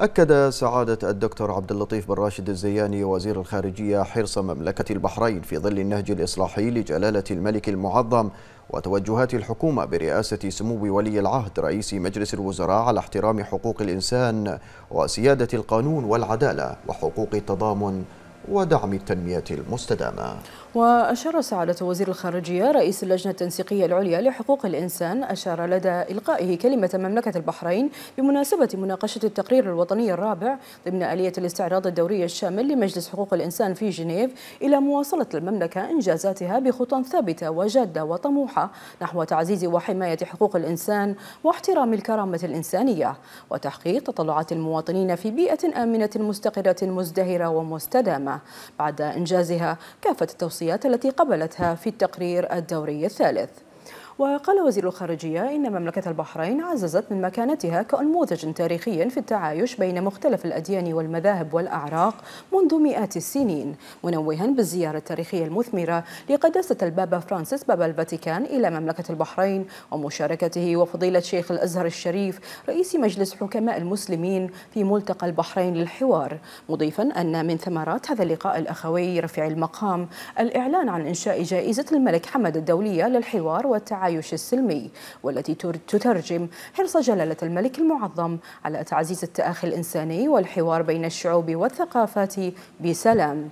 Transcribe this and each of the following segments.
أكد سعادة الدكتور عبد اللطيف بن راشد الزياني وزير الخارجية حرص مملكة البحرين في ظل النهج الإصلاحي لجلالة الملك المعظم وتوجهات الحكومة برئاسة سمو ولي العهد رئيس مجلس الوزراء على احترام حقوق الإنسان وسيادة القانون والعدالة وحقوق التضامن ودعم التنمية المستدامة وأشار سعادة وزير الخارجية رئيس اللجنة التنسيقية العليا لحقوق الإنسان أشار لدى إلقائه كلمة مملكة البحرين بمناسبة مناقشة التقرير الوطني الرابع ضمن آلية الاستعراض الدوري الشامل لمجلس حقوق الإنسان في جنيف إلى مواصلة المملكة إنجازاتها بخطى ثابتة وجادة وطموحة نحو تعزيز وحماية حقوق الإنسان واحترام الكرامة الإنسانية وتحقيق تطلعات المواطنين في بيئة آمنة مستقرة مزدهرة ومستدامة بعد إنجازها كافة التوصيات التي قبلتها في التقرير الدوري الثالث وقال وزير الخارجية إن مملكة البحرين عززت من مكانتها كأنموذج تاريخي في التعايش بين مختلف الأديان والمذاهب والأعراق منذ مئات السنين منوها بالزيارة التاريخية المثمرة لقداسة البابا فرانسيس بابا الفاتيكان إلى مملكة البحرين ومشاركته وفضيلة شيخ الأزهر الشريف رئيس مجلس حكماء المسلمين في ملتقى البحرين للحوار مضيفا أن من ثمرات هذا اللقاء الأخوي رفع المقام الإعلان عن إنشاء جائزة الملك حمد الدولية للحوار والتعايش التعايش السلمي والتي تترجم حرص جلالة الملك المعظم على تعزيز التآخي الإنساني والحوار بين الشعوب والثقافات بسلام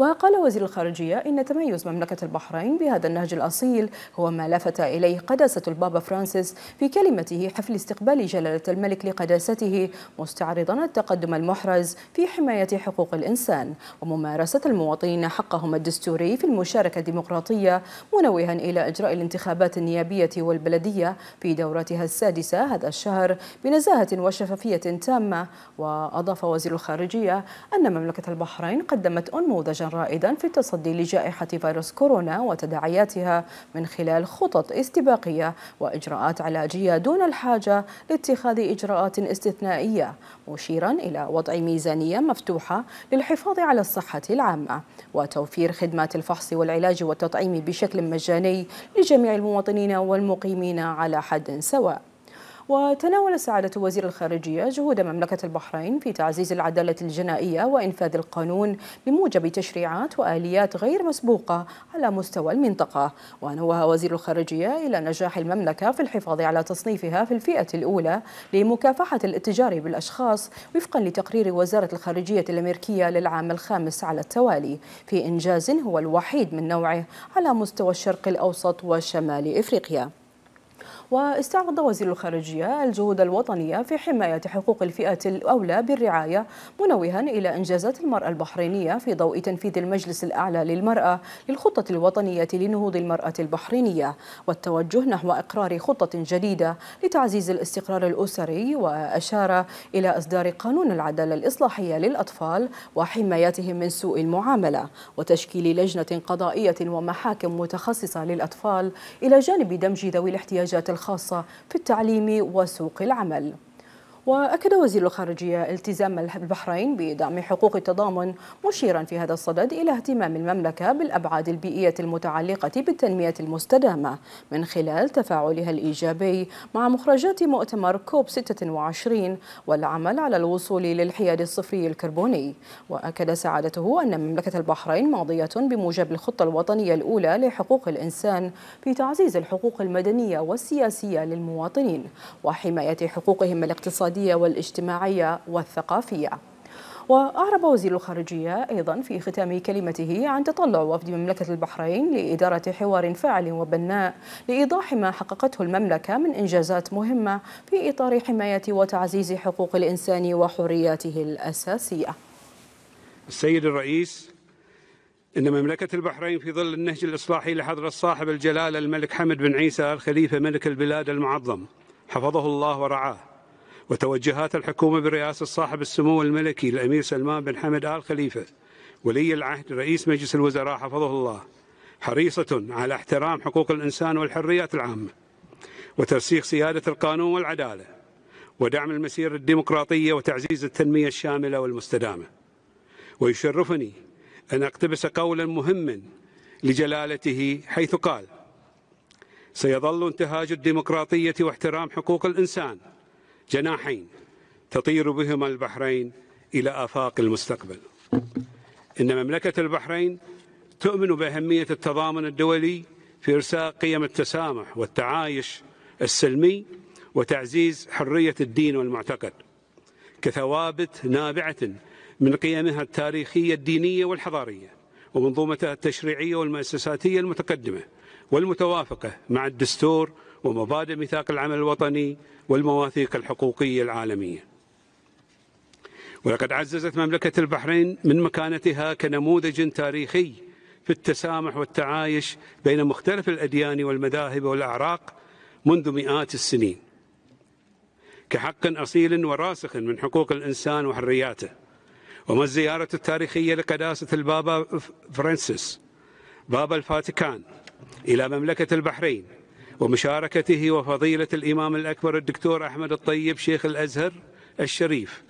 وقال وزير الخارجية إن تميز مملكة البحرين بهذا النهج الأصيل هو ما لفت إليه قداسة البابا فرانسيس في كلمته حفل استقبال جلالة الملك لقداسته مستعرضا التقدم المحرز في حماية حقوق الإنسان وممارسة المواطنين حقهم الدستوري في المشاركة الديمقراطية منوها إلى إجراء الانتخابات النيابية والبلدية في دورتها السادسة هذا الشهر بنزاهة وشفافية تامة وأضاف وزير الخارجية أن مملكة البحرين قدمت أنموذجا رائدا في التصدي لجائحة فيروس كورونا وتداعياتها من خلال خطط استباقية وإجراءات علاجية دون الحاجة لاتخاذ إجراءات استثنائية مشيرا إلى وضع ميزانية مفتوحة للحفاظ على الصحة العامة وتوفير خدمات الفحص والعلاج والتطعيم بشكل مجاني لجميع المواطنين والمقيمين على حد سواء وتناول سعادة وزير الخارجية جهود مملكة البحرين في تعزيز العدالة الجنائية وإنفاذ القانون بموجب تشريعات وآليات غير مسبوقة على مستوى المنطقة ونوه وزير الخارجية إلى نجاح المملكة في الحفاظ على تصنيفها في الفئة الأولى لمكافحة الاتجار بالأشخاص وفقا لتقرير وزارة الخارجية الأمريكية للعام الخامس على التوالي في إنجاز هو الوحيد من نوعه على مستوى الشرق الأوسط وشمال إفريقيا واستعرض وزير الخارجية الجهود الوطنية في حماية حقوق الفئة الأولى بالرعاية منوها إلى إنجازات المرأة البحرينية في ضوء تنفيذ المجلس الأعلى للمرأة للخطة الوطنية لنهوض المرأة البحرينية والتوجه نحو إقرار خطة جديدة لتعزيز الاستقرار الأسري وأشار إلى إصدار قانون العدالة الإصلاحية للأطفال وحمايتهم من سوء المعاملة وتشكيل لجنة قضائية ومحاكم متخصصة للأطفال إلى جانب دمج ذوي الاحتياجات الخاصة في التعليم وسوق العمل وأكد وزير الخارجية التزام البحرين بدعم حقوق التضامن مشيرا في هذا الصدد إلى اهتمام المملكة بالأبعاد البيئية المتعلقة بالتنمية المستدامة من خلال تفاعلها الإيجابي مع مخرجات مؤتمر كوب 26 والعمل على الوصول للحياد الصفري الكربوني وأكد سعادته أن مملكة البحرين ماضية بموجب الخطة الوطنية الأولى لحقوق الإنسان في تعزيز الحقوق المدنية والسياسية للمواطنين وحماية حقوقهم الاقتصادية الاقتصادية والاجتماعية والثقافية وأعرب وزير الخارجية أيضا في ختام كلمته عن تطلع وفد مملكة البحرين لإدارة حوار فاعل وبناء لإيضاح ما حققته المملكة من إنجازات مهمة في إطار حماية وتعزيز حقوق الإنسان وحرياته الأساسية السيد الرئيس إن مملكة البحرين في ظل النهج الإصلاحي لحضرة صاحب الجلالة الملك حمد بن عيسى الخليفة ملك البلاد المعظم حفظه الله ورعاه وتوجهات الحكومة برئاسة صاحب السمو الملكي الأمير سلمان بن حمد آل خليفة ولي العهد رئيس مجلس الوزراء حفظه الله حريصة على احترام حقوق الإنسان والحريات العامة وترسيخ سيادة القانون والعدالة ودعم المسيرة الديمقراطية وتعزيز التنمية الشاملة والمستدامة ويشرفني أن أقتبس قولا مهما لجلالته حيث قال سيظل انتهاج الديمقراطية واحترام حقوق الإنسان جناحين تطير بهما البحرين إلى آفاق المستقبل إن مملكة البحرين تؤمن بأهمية التضامن الدولي في إرساء قيم التسامح والتعايش السلمي وتعزيز حرية الدين والمعتقد كثوابت نابعة من قيمها التاريخية الدينية والحضارية ومنظومتها التشريعية والمؤسساتية المتقدمة والمتوافقة مع الدستور ومبادئ ميثاق العمل الوطني والمواثيق الحقوقية العالمية ولقد عززت مملكة البحرين من مكانتها كنموذج تاريخي في التسامح والتعايش بين مختلف الأديان والمذاهب والأعراق منذ مئات السنين كحق أصيل وراسخ من حقوق الإنسان وحرياته وما الزيارة التاريخية لقداسة البابا فرانسيس بابا الفاتيكان إلى مملكة البحرين ومشاركته وفضيلة الإمام الأكبر الدكتور أحمد الطيب شيخ الأزهر الشريف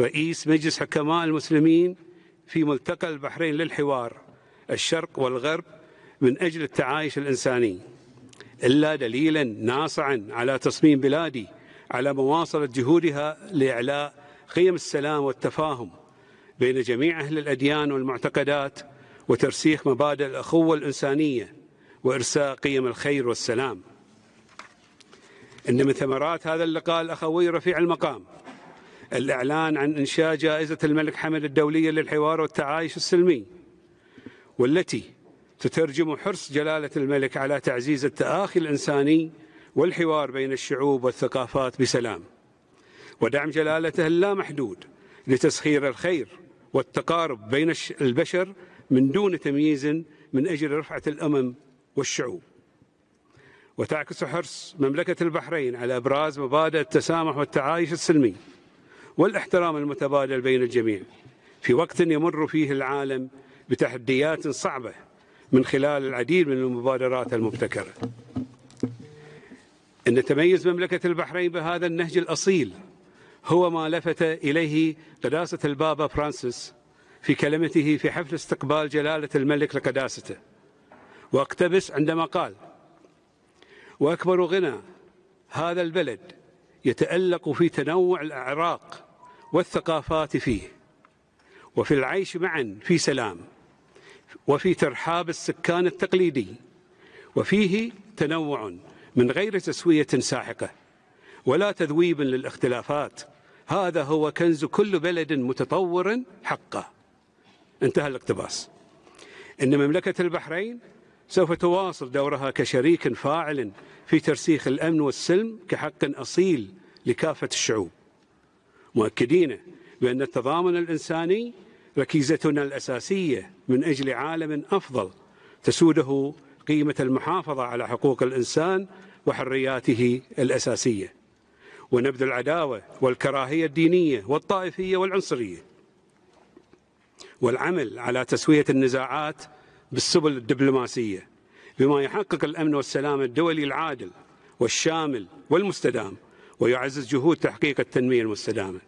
رئيس مجلس حكماء المسلمين في ملتقى البحرين للحوار الشرق والغرب من أجل التعايش الإنساني إلا دليلا ناصعا على تصميم بلادي على مواصلة جهودها لإعلاء قيم السلام والتفاهم بين جميع أهل الأديان والمعتقدات وترسيخ مبادئ الأخوة الإنسانية وإرساء قيم الخير والسلام إن من ثمرات هذا اللقاء الأخوي رفيع المقام الإعلان عن إنشاء جائزة الملك حمد الدولية للحوار والتعايش السلمي والتي تترجم حرص جلالة الملك على تعزيز التآخي الإنساني والحوار بين الشعوب والثقافات بسلام ودعم جلالته اللامحدود لتسخير الخير والتقارب بين البشر من دون تمييز من أجل رفعة الأمم والشعوب وتعكس حرص مملكة البحرين على إبراز مبادئ التسامح والتعايش السلمي والاحترام المتبادل بين الجميع في وقت يمر فيه العالم بتحديات صعبة من خلال العديد من المبادرات المبتكرة أن تميز مملكة البحرين بهذا النهج الأصيل هو ما لفت إليه قداسة البابا فرانسيس في كلمته في حفل استقبال جلالة الملك لقداسته واقتبس عندما قال وأكبر غنى هذا البلد يتألق في تنوع الأعراق والثقافات فيه وفي العيش معا في سلام وفي ترحاب السكان التقليدي وفيه تنوع من غير تسوية ساحقة ولا تذويب للاختلافات هذا هو كنز كل بلد متطور حقه انتهى الاقتباس إن مملكة البحرين سوف تواصل دورها كشريك فاعل في ترسيخ الأمن والسلم كحق أصيل لكافة الشعوب مؤكدين بأن التضامن الإنساني ركيزتنا الأساسية من أجل عالم أفضل تسوده قيمة المحافظة على حقوق الإنسان وحرياته الأساسية ونبذ العداوة والكراهية الدينية والطائفية والعنصرية والعمل على تسوية النزاعات بالسبل الدبلوماسية بما يحقق الأمن والسلام الدولي العادل والشامل والمستدام ويعزز جهود تحقيق التنمية المستدامة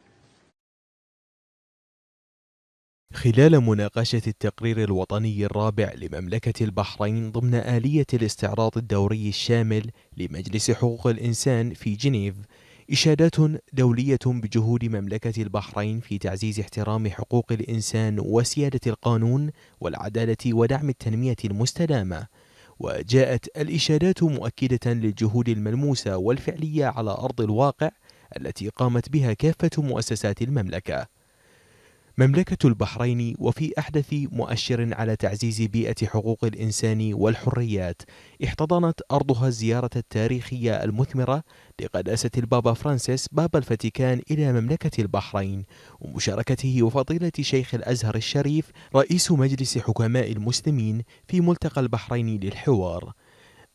خلال مناقشة التقرير الوطني الرابع لمملكة البحرين ضمن آلية الاستعراض الدوري الشامل لمجلس حقوق الإنسان في جنيف إشادات دولية بجهود مملكة البحرين في تعزيز احترام حقوق الإنسان وسيادة القانون والعدالة ودعم التنمية المستدامة وجاءت الإشادات مؤكدة للجهود الملموسة والفعلية على أرض الواقع التي قامت بها كافة مؤسسات المملكة مملكة البحرين وفي أحدث مؤشر على تعزيز بيئة حقوق الإنسان والحريات احتضنت أرضها الزيارة التاريخية المثمرة لقداسة البابا فرانسيس بابا الفاتيكان إلى مملكة البحرين ومشاركته وفضيلة شيخ الأزهر الشريف رئيس مجلس حكماء المسلمين في ملتقى البحرين للحوار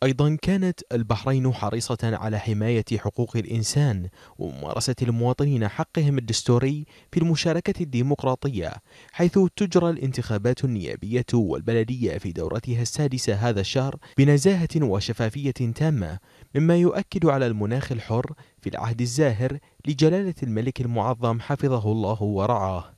أيضا كانت البحرين حريصة على حماية حقوق الإنسان وممارسة المواطنين حقهم الدستوري في المشاركة الديمقراطية حيث تجرى الانتخابات النيابية والبلدية في دورتها السادسة هذا الشهر بنزاهة وشفافية تامة مما يؤكد على المناخ الحر في العهد الزاهر لجلالة الملك المعظم حفظه الله ورعاه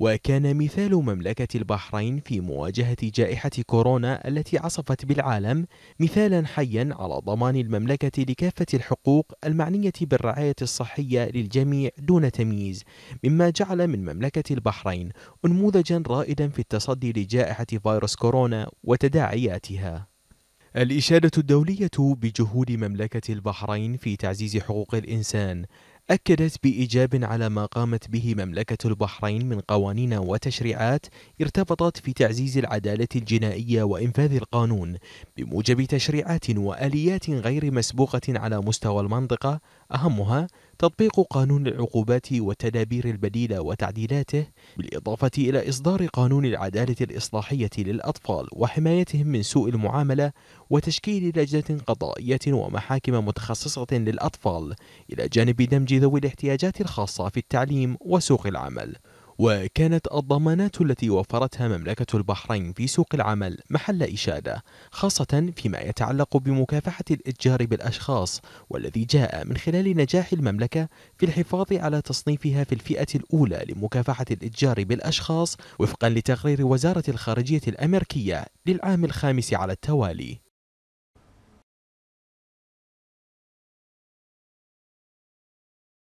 وكان مثال مملكة البحرين في مواجهة جائحة كورونا التي عصفت بالعالم مثالا حيا على ضمان المملكة لكافة الحقوق المعنية بالرعاية الصحية للجميع دون تمييز، مما جعل من مملكة البحرين أنموذجا رائدا في التصدي لجائحة فيروس كورونا وتداعياتها. الإشادة الدولية بجهود مملكة البحرين في تعزيز حقوق الإنسان أكدت بإيجاب على ما قامت به مملكة البحرين من قوانين وتشريعات ارتبطت في تعزيز العدالة الجنائية وإنفاذ القانون بموجب تشريعات وآليات غير مسبوقة على مستوى المنطقة أهمها تطبيق قانون العقوبات والتدابير البديلة وتعديلاته بالإضافة إلى إصدار قانون العدالة الإصلاحية للأطفال وحمايتهم من سوء المعاملة وتشكيل لجنة قضائية ومحاكم متخصصة للأطفال إلى جانب دمج ذوي الاحتياجات الخاصة في التعليم وسوق العمل وكانت الضمانات التي وفرتها مملكة البحرين في سوق العمل محل إشادة خاصة فيما يتعلق بمكافحة الإتجار بالأشخاص والذي جاء من خلال نجاح المملكة في الحفاظ على تصنيفها في الفئة الأولى لمكافحة الإتجار بالأشخاص وفقا لتقرير وزارة الخارجية الأمريكية للعام الخامس على التوالي